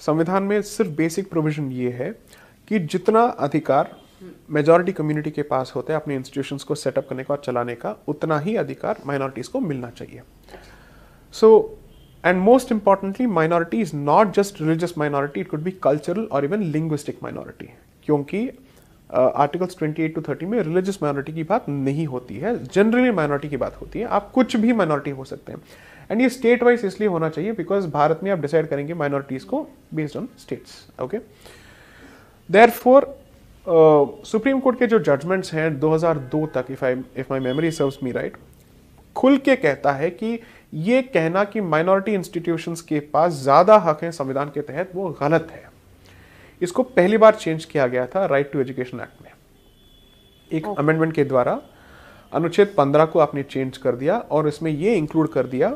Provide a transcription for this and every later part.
संविधान में सिर्फ बेसिक प्रोविजन ये है कि जितना अधिकार मेजॉरिटी कम्युनिटी के पास होते हैं अपने इंस्टीट्यूशंस को सेटअप करने का और चलाने का उतना ही अधिकार माइनॉरिटीज़ को मिलना चाहिए so and most importantly minority is not just religious minority it could be cultural और इवन लिंग्विस्टिक माइनॉरिटी क्योंकि articles twenty eight to thirty में रिलीजियस माइनॉरिटी की बात नहीं होती है जनरली माइनॉरिटी की बात होती है आप कुछ भी माइनॉरिटी हो सकते हैं एंड ये स्टेट वाइज इसलिए होना चाहिए बिकॉज भारत में आप डिसाइड करेंगे माइनॉरिटीज को based on states okay therefore Supreme Court के जो जजमेंट्स हैं 2002 तक if I if my memory serves me right खुल के कहता है कि ये कहना कि माइनॉरिटी इंस्टीट्यूशन के पास ज़्यादा हक हैं संविधान के तहत वो गलत है इसको पहली बार चेंज किया गया था राइट टू एजुकेशन एक्ट में एक अमेंडमेंट okay. के द्वारा अनुच्छेद 15 को आपने चेंज कर दिया और इसमें ये इंक्लूड कर दिया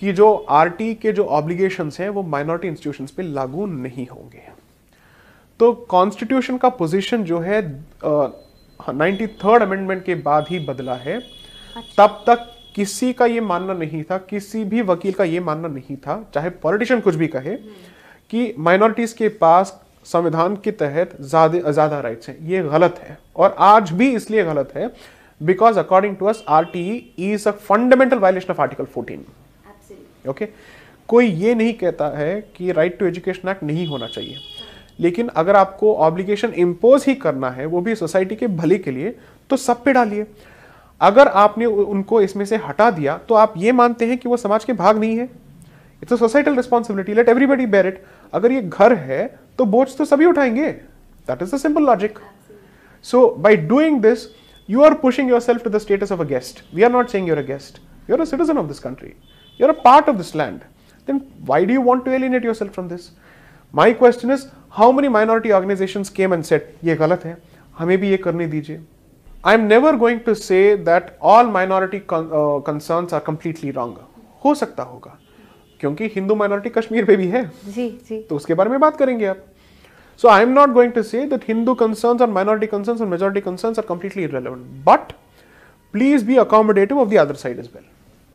कि जो आर के जो ऑब्लिगेशन हैं वो माइनॉरिटी इंस्टीट्यूशन पे लागू नहीं होंगे तो कॉन्स्टिट्यूशन का पोजिशन जो है नाइन्टी थर्ड अमेंडमेंट के बाद ही बदला है अच्छा। तब तक किसी का ये मानना नहीं था किसी भी वकील का ये मानना नहीं था चाहे पॉलिटिशियन कुछ भी कहे कि माइनॉरिटीज के पास संविधान के तहत ज्यादा राइट्स हैं ये गलत है और आज भी इसलिए गलत है because according to us RTE is a fundamental violation of Article 14. Absolutely. Okay. कोई ये नहीं कहता है कि राइट टू एजुकेशन एक्ट नहीं होना चाहिए लेकिन अगर आपको ऑब्लिगेशन इम्पोज ही करना है वो भी सोसाइटी के भले के लिए तो सब पे डालिए अगर आपने उनको इसमें से हटा दिया तो आप ये मानते हैं कि वो समाज के भाग नहीं है it's a societal responsibility let everybody bear it अगर ये घर है तो बोझ तो सभी उठाएंगे that is a simple logic so by doing this you are pushing yourself to the status of a guest. We are not saying you're a guest. You're a citizen of this country. You're a part of this land. Then why do you want to alienate yourself from this? My question is how many minority organizations came and said, Ye ये गलत है हमें भी ये करने दीजिए never going to say that all minority con- uh, concerns are completely wrong. Ho sakta hoga. क्योंकि Hindu minority Kashmir पे भी है जी जी तो उसके बारे में बात करेंगे आप So I am not going to say that Hindu concerns or minority concerns or majority concerns are completely irrelevant, but please be accommodative of the other side as well.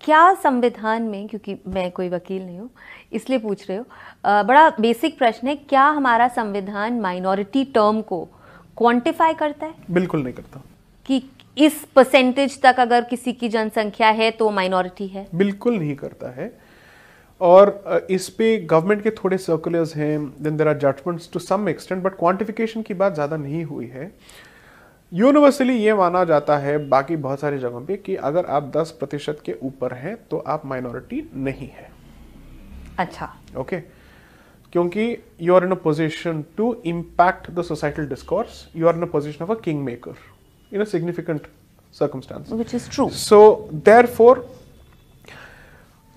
क्या संविधान में क्योंकि मैं कोई वकील नहीं हूँ इसलिए पूछ रहे हो बड़ा बेसिक प्रश्न है क्या हमारा संविधान माइनॉरिटी टर्म को क्वांटिफाई करता है बिल्कुल नहीं करता कि इस परसेंटेज तक अगर किसी की जनसंख्या है तो माइनॉरिटी है बिल्कुल नहीं करता है और इस पे गवर्नमेंट के थोड़े सर्कुलर्स हैं then there are judgments to some extent but quantification की बात ज़्यादा नहीं हुई है यूनिवर्सली ये माना जाता है बाकी बहुत सारी जगहों पे कि अगर आप 10 प्रतिशत के ऊपर हैं तो आप माइनॉरिटी नहीं है अच्छा ओके okay? क्योंकि you are in a position to impact the societal discourse you are in a position of a king maker in a significant circumstance is true so therefore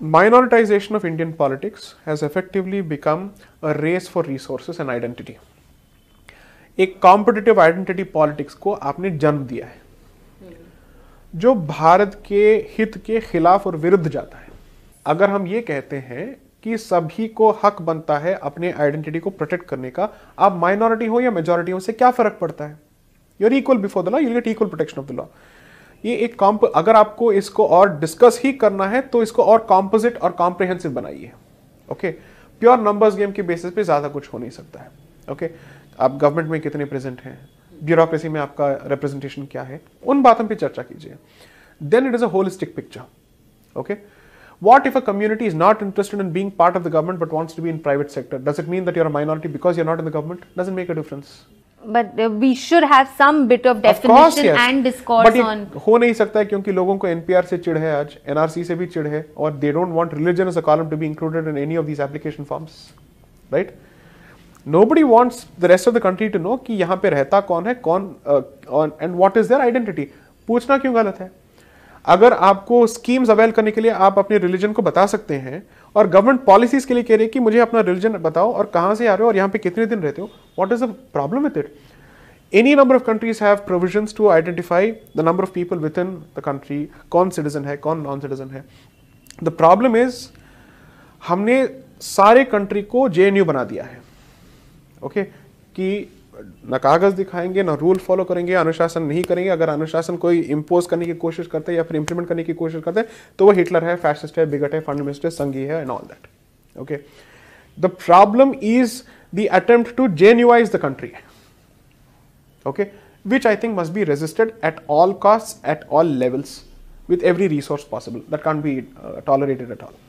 Minoritization of Indian politics has effectively become a race for resources and identity. एक competitive identity politics को आपने जन्म दिया है जो भारत के हित के खिलाफ और विरुद्ध जाता है अगर हम ये कहते हैं कि सभी को हक बनता है अपने आइडेंटिटी को प्रोटेक्ट करने का आप माइनॉरिटी हो या मेजोरिटी हो से क्या फर्क पड़ता है you're equal before the law you get equal protection of the law ये एक कॉम्प अगर आपको इसको और डिस्कस ही करना है तो इसको और कॉम्पोजिट और कॉम्प्रिहेंसिव बनाइए ओके प्योर नंबर्स गेम के बेसिस पे ज्यादा कुछ हो नहीं सकता है ओके आप गवर्नमेंट में कितने प्रेजेंट हैं ब्यूरोक्रेसी में आपका रिप्रेजेंटेशन क्या है उन बातों पर चर्चा कीजिए then it is a holistic picture okay what if a community is not interested in being part of the government but wants to be in private sector does it mean that you're minority because you're not in the government does make a difference but uh, we should have some bit of definition of course, yes. and discourse But on हो नहीं सकता है क्योंकि लोगों को NPR से चिढ़ है आज एनआरसी से भी चिढ़ है और they don't want religion as a column to be included in any of these application forms right nobody wants the rest of the country to know कि यहाँ पे रहता कौन है कौन and what is their identity पूछना क्यों गलत है अगर आपको स्कीम्स अवेल करने के लिए आप अपने रिलीजन को बता सकते हैं और गवर्नमेंट पॉलिसीज के लिए कह रही है कि मुझे अपना रिलीजन बताओ और कहां से आ रहे हो और यहाँ पे कितने दिन रहते हो what is the problem with it any number of countries have provisions to identify the number of people within the country कौन citizen है कौन non citizen है the problem is हमने सारे कंट्री को जे बना दिया है ओके okay? कि ना कागज दिखाएंगे ना रूल फॉलो करेंगे अनुशासन नहीं करेंगे अगर अनुशासन कोई इम्पोज करने की कोशिश करते हैं या फिर इंप्लीमेंट करने की कोशिश करते हैं तो वो हिटलर है फैसिस्ट है बिगट है फंडामेंटलिस्ट है संघी है and all that okay the problem is the attempt to genuinise the country okay which i think must be resisted at all costs at all levels with every resource possible that can't be uh, tolerated at all